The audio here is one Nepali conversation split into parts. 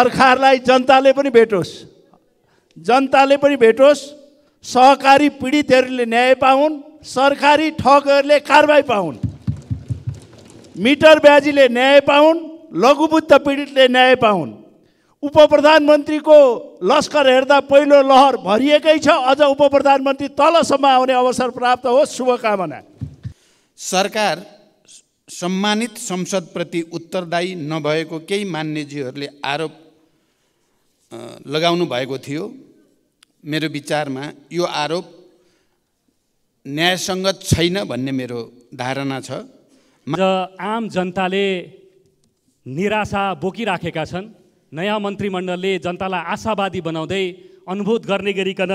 सरकारलाई जनताले पनि भेटोस् जनताले पनि भेटोस् सहकारी पीडितहरूले न्याय पाउन् सरकारी ठगहरूले कारवाही पाउन् मिटर ब्याजीले न्याय पाउन् लघुबुद्ध पीडितले न्याय पाउन् उप प्रधानमन्त्रीको लस्कर हेर्दा पहिलो लहर भरिएकै छ अझ उप प्रधानमन्त्री तलसम्म आउने अवसर प्राप्त होस् शुभकामना सरकार सम्मानित संसदप्रति उत्तरदायी नभएको केही मान्यजीहरूले आरोप लगाउनु भएको थियो मेरो विचारमा यो आरोप न्यायसङ्गत छैन भन्ने मेरो धारणा छ र आम जनताले निराशा बोकिराखेका छन् नयाँ मन्त्रीमण्डलले जनतालाई आशावादी बनाउँदै अनुभूत गर्ने गरिकन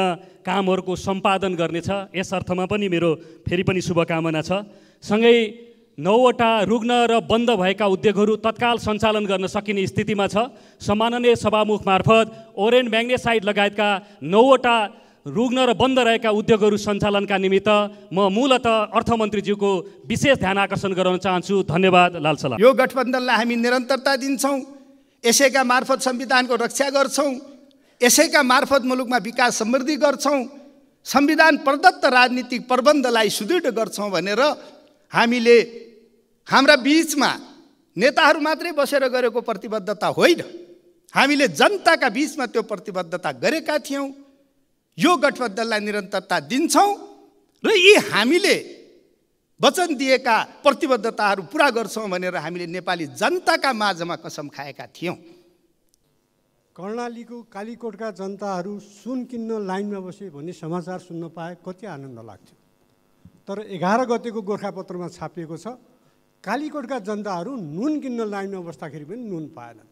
कामहरूको सम्पादन गर्नेछ यस अर्थमा पनि मेरो फेरि पनि शुभकामना छ सँगै नौवटा रुग्न र बन्द भएका उद्योगहरू तत्काल सञ्चालन गर्न सकिने स्थितिमा छ सम्माननीय सभामुख मार्फत ओरेन म्याग्नेसाइड लगायतका नौवटा रुग्न र बन्द रहेका उद्योगहरू सञ्चालनका निमित्त म मूलत अर्थमन्त्रीज्यूको विशेष ध्यान आकर्षण गराउन चाहन्छु धन्यवाद लालसला यो गठबन्धनलाई हामी निरन्तरता दिन्छौँ यसैका मार्फत संविधानको रक्षा गर्छौँ यसैका मार्फत मुलुकमा विकास समृद्धि गर्छौँ संविधान प्रदत्त राजनीतिक प्रबन्धलाई सुदृढ गर्छौँ भनेर हामीले हाम्रा बिचमा नेताहरू मात्रै बसेर गरेको प्रतिबद्धता होइन हामीले जनताका बिचमा त्यो प्रतिबद्धता गरेका थियौँ यो गठबन्धनलाई निरन्तरता दिन्छौँ र यी हामीले वचन दिएका प्रतिबद्धताहरू पुरा गर्छौँ भनेर हामीले नेपाली जनताका माझमा कसम खाएका थियौँ कर्णालीको कालीकोटका जनताहरू सुन किन्न लाइनमा बसे भन्ने समाचार सुन्न पाए कति आनन्द लाग्थ्यो तर एघार गतेको गोर्खापत्रमा छापिएको छ कालीकोटका जनताहरू नुन किन्न लाइनमा बस्दाखेरि पनि नुन पाएनन्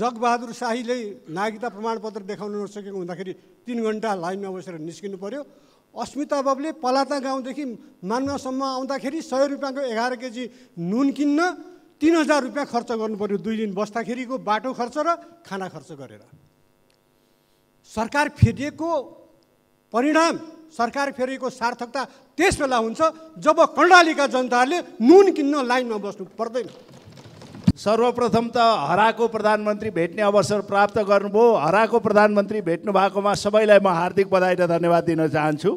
जगबहादुर शाहीले नागरिकता प्रमाणपत्र देखाउन नसकेको हुँदाखेरि तिन घन्टा लाइनमा बसेर निस्किनु पर्यो अस्मिता बाबुले पलाता गाउँदेखि मान्नासम्म आउँदाखेरि सय रुपियाँको एघार केजी नुन किन्न तिन हजार रुपियाँ खर्च गर्नु पर्यो दुई दिन बस्दाखेरिको बाटो खर्च र खाना खर्च गरेर सरकार फेरिएको परिणाम सरकार फेरिको सार्थकता त्यस बेला हुन्छ जब कर्णालीका जनताहरूले नुन किन्न लाइनमा बस्नु पर्दैन सर्वप्रथम त हराको प्रधानमन्त्री भेट्ने अवसर प्राप्त गर्नुभयो हराको प्रधानमन्त्री भेट्नु भएकोमा सबैलाई म हार्दिक बधाई र धन्यवाद दिन चाहन्छु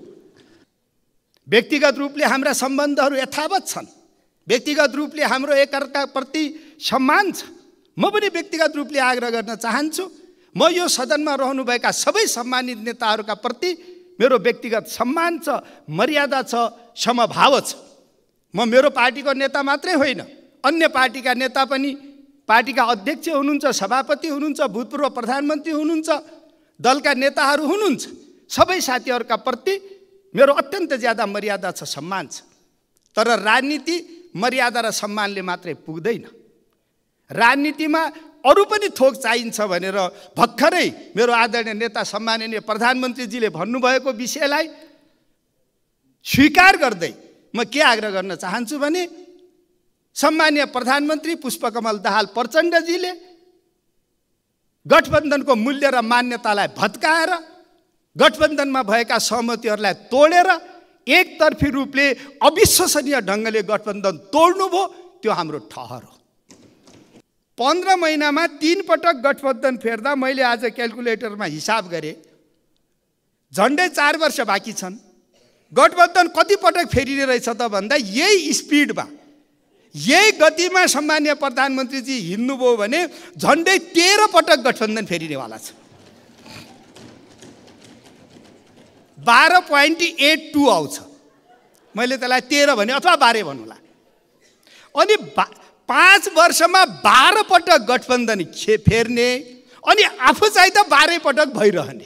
व्यक्तिगत रूपले हाम्रा सम्बन्धहरू यथावत छन् व्यक्तिगत रूपले हाम्रो एकअर्काप्रति सम्मान छ म पनि व्यक्तिगत रूपले आग्रह गर्न चाहन्छु म यो सदनमा रहनुभएका सबै सम्मानित नेताहरूका प्रति मेरो व्यक्तिगत सम्मान छ मर्यादा छ समभाव छ म मेरो पार्टीको नेता मात्रै होइन अन्य पार्टीका नेता पनि पार्टीका अध्यक्ष हुनुहुन्छ सभापति हुनुहुन्छ भूतपूर्व प्रधानमन्त्री हुनुहुन्छ दलका नेताहरू हुनुहुन्छ सबै साथीहरूका प्रति मेरो अत्यन्त ज्यादा मर्यादा छ सम्मान छ तर राजनीति मर्यादा र सम्मानले मात्रै पुग्दैन राजनीतिमा अरू पनि थोक चाहिन्छ भनेर भर्खरै मेरो आदरणीय नेता सम्माननीय प्रधानमन्त्रीजीले भन्नुभएको विषयलाई स्वीकार गर्दै म के आग्रह गर्न चाहन्छु भने सम्मान्य प्रधानमन्त्री पुष्पकमल दाहाल प्रचण्डजीले गठबन्धनको मूल्य र मान्यतालाई भत्काएर गठबन्धनमा भएका सहमतिहरूलाई तोडेर एकतर्फी रूपले अविश्वसनीय ढङ्गले गठबन्धन तोड्नुभयो त्यो हाम्रो ठहर हो पन्ध्र महिनामा तिन पटक गठबन्धन फेर्दा मैले आज क्यालकुलेटरमा हिसाब गरेँ झन्डै चार वर्ष बाँकी छन् गठबन्धन कतिपटक फेरिने रहेछ त भन्दा यही स्पिडमा यही गतिमा सम्मान्य प्रधानमन्त्रीजी हिँड्नुभयो भने झन्डै तेह्र पटक गठबन्धन फेरिनेवाला छ बाह्र पोइन्ट एट टू आउँछ मैले त्यसलाई तेह्र भने अथवा बाह्रै भनौँला अनि बा पाँच वर्षमा बाह्र पटक गठबन्धन खे फेर्ने अनि आफू चाहिँ त बाह्रै पटक भइरहने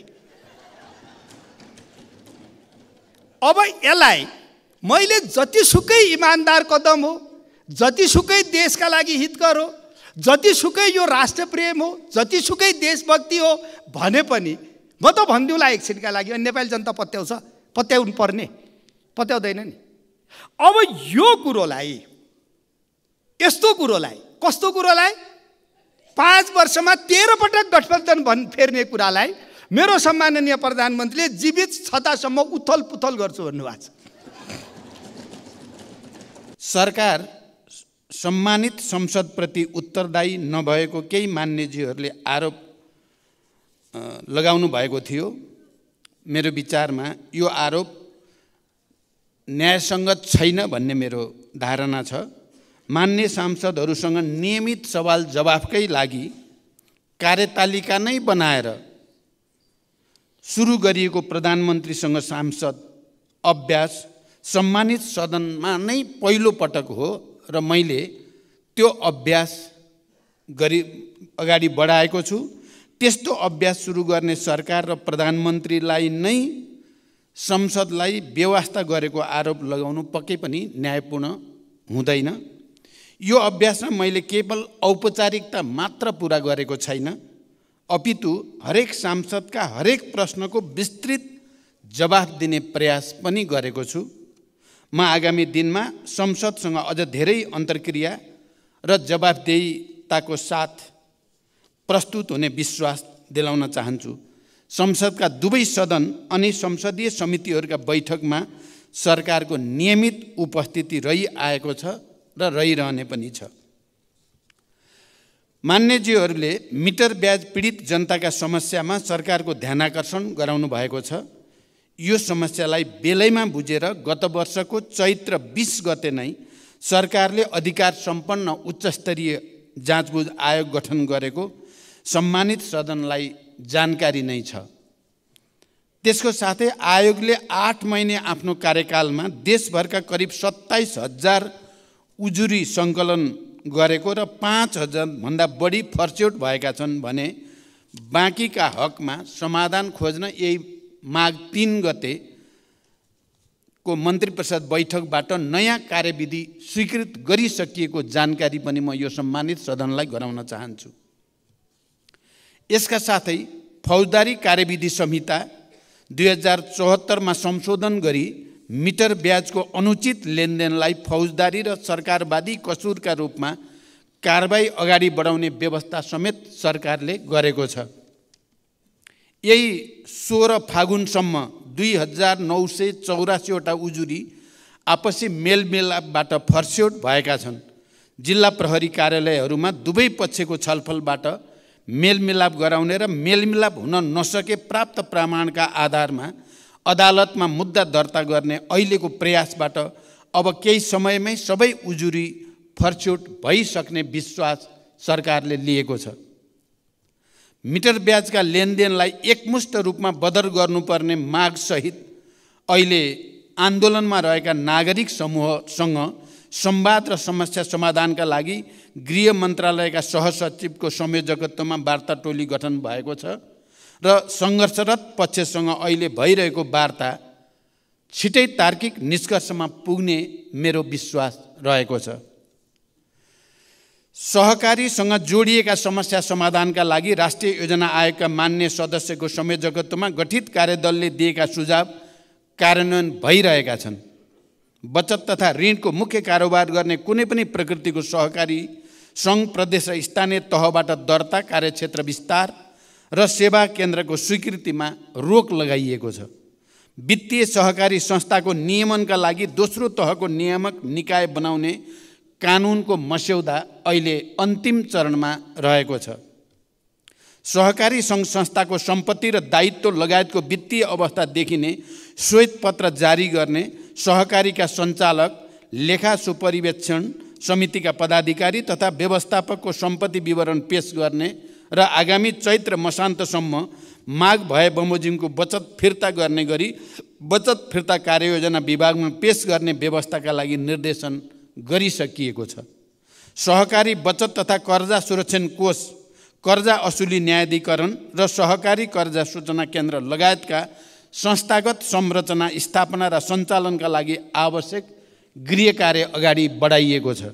अब यसलाई मैले जतिसुकै इमान्दार कदम हो जतिसुकै देशका लागि हितकर हो जतिसुकै यो राष्ट्रप्रेम हो जतिसुकै देशभक्ति हो भने पनि म त भनिदिउँला एकछिनका लागि अनि नेपाली जनता पत्याउँछ पत्याउनु पर्ने पत्याउँदैन नि अब यो कुरोलाई यस्तो कुरोलाई कस्तो कुरोलाई पाँच वर्षमा तेह्र पटक गठबन्धन भन् फेर्ने कुरालाई मेरो सम्माननीय प्रधानमन्त्रीले जीवित छतासम्म उथल पुथल गर्छु भन्नुभएको छ सरकार सम्मानित संसदप्रति उत्तरदायी नभएको केही मान्यजीहरूले आरोप लगाउनु भएको थियो मेरो विचारमा यो आरोप न्यायसङ्गत छैन भन्ने मेरो धारणा छ मान्य सांसदहरूसँग नियमित सवाल जवाफकै लागि कार्यतालिका नै बनाएर सुरु गरिएको प्रधानमन्त्रीसँग सांसद अभ्यास सम्मानित सदनमा नै पहिलो पटक हो र मैले त्यो अभ्यास गरी अगाडि बढाएको छु त्यस्तो अभ्यास सुरु गर्ने सरकार र प्रधानमन्त्रीलाई नै संसदलाई व्यवस्था गरेको आरोप लगाउनु पक्कै पनि न्यायपूर्ण हुँदैन यो अभ्यासमा मैले केवल औपचारिकता मात्र पुरा गरेको छैन अपितु हरेक सांसदका हरेक प्रश्नको विस्तृत जवाफ दिने प्रयास पनि गरेको छु म आगामी दिनमा संसदसँग अझ धेरै अन्तर्क्रिया र जवाबदेताको साथ प्रस्तुत हुने विश्वास दिलाउन चाहन्छु संसदका दुवै सदन अनि संसदीय समितिहरूका बैठकमा सरकारको नियमित उपस्थिति रहिआएको छ र रहिरहने पनि छ मान्यज्यूहरूले मिटर ब्याज पीडित जनताका समस्यामा सरकारको ध्यानाकर्षण गराउनु भएको छ यो समस्यालाई बेलैमा बुझेर गत वर्षको चैत्र बिस गते नै सरकारले अधिकार सम्पन्न उच्चस्तरीय जाँचबुझ आयोग गठन गरेको सम्मानित सदनलाई जानकारी नै छ त्यसको साथै आयोगले आठ महिने आफ्नो कार्यकालमा देशभरका करिब सत्ताइस हजार उजुरी सङ्कलन गरेको र पाँच हजारभन्दा बढी फर्च्युट भएका छन् भने बाँकीका हकमा समाधान खोज्न यही माघ तिन गते को मन्त्री परिषद बैठकबाट नयाँ कार्यविधि स्वीकृत गरिसकिएको जानकारी पनि म यो सम्मानित सदनलाई गराउन चाहन्छु यसका साथै फौजदारी कार्यविधि संहिता दुई हजार चौहत्तरमा संशोधन गरी मिटर ब्याजको अनुचित लेनदेनलाई फौजदारी र सरकारवादी कसुरका रूपमा कारबाही अगाडि बढाउने व्यवस्था समेत सरकारले गरेको छ यही सोह्र फागुनसम्म दुई हजार नौ सय चौरासीवटा उजुरी आपसी मेलमिलापबाट फर्स्यौट भएका छन् जिल्ला प्रहरी कार्यालयहरूमा दुवै पक्षको छलफलबाट मेलमिलाप गराउने र मेलमिलाप हुन नसके प्राप्त प्रमाणका आधारमा अदालतमा मुद्दा दर्ता गर्ने अहिलेको प्रयासबाट अब केही समयमै सबै उजुरी फर्च्युट भइसक्ने विश्वास सरकारले लिएको छ मिटर ब्याजका लेनदेनलाई एकमुष्ट रूपमा बदर गर्नुपर्ने मागसहित अहिले आन्दोलनमा रहेका नागरिक समूहसँग संवाद र समस्या समाधानका लागि गृह मन्त्रालयका सहसचिवको संयोजकत्वमा वार्ता टोली गठन भएको छ र सङ्घर्षरत पक्षसँग अहिले भइरहेको वार्ता छिटै तार्किक निष्कर्षमा पुग्ने मेरो विश्वास रहेको छ सहकारीसँग जोडिएका समस्या समाधानका लागि राष्ट्रिय योजना आयोगका मान्य सदस्यको संयोजकत्वमा गठित कार्यदलले दिएका सुझाव कार्यान्वयन भइरहेका छन् बचत तथा ऋणको मुख्य कारोबार गर्ने कुनै पनि प्रकृतिको सहकारी सङ्घ प्रदेश र स्थानीय तहबाट दर्ता कार्यक्षेत्र विस्तार र सेवा केन्द्रको स्वीकृतिमा रोक लगाइएको छ वित्तीय सहकारी संस्थाको नियमनका लागि दोस्रो तहको नियामक निकाय बनाउने कानुनको मस्यौदा अहिले अन्तिम चरणमा रहेको छ सहकारी सङ्घ संस्थाको सम्पत्ति र दायित्व लगायतको वित्तीय अवस्था देखिने श्वेतपत्र जारी गर्ने सहकारीका सञ्चालक लेखा सुपरिवेक्षण समितिका पदाधिकारी तथा व्यवस्थापकको सम्पत्ति विवरण पेस गर्ने र आगामी चैत्र मसान्तसम्म माग भए बमोजिमको बचत फिर्ता गर्ने गरी बचत फिर्ता कार्ययोजना विभागमा पेस गर्ने व्यवस्थाका लागि निर्देशन गरिसकिएको छ सहकारी बचत तथा कर्जा सुरक्षण कोष कर्जा असुली न्यायाधिकरण र सहकारी कर्जा सूचना केन्द्र लगायतका संस्थागत संरचना स्थापना र सञ्चालनका लागि आवश्यक गृह कार्य अगाडि बढाइएको छ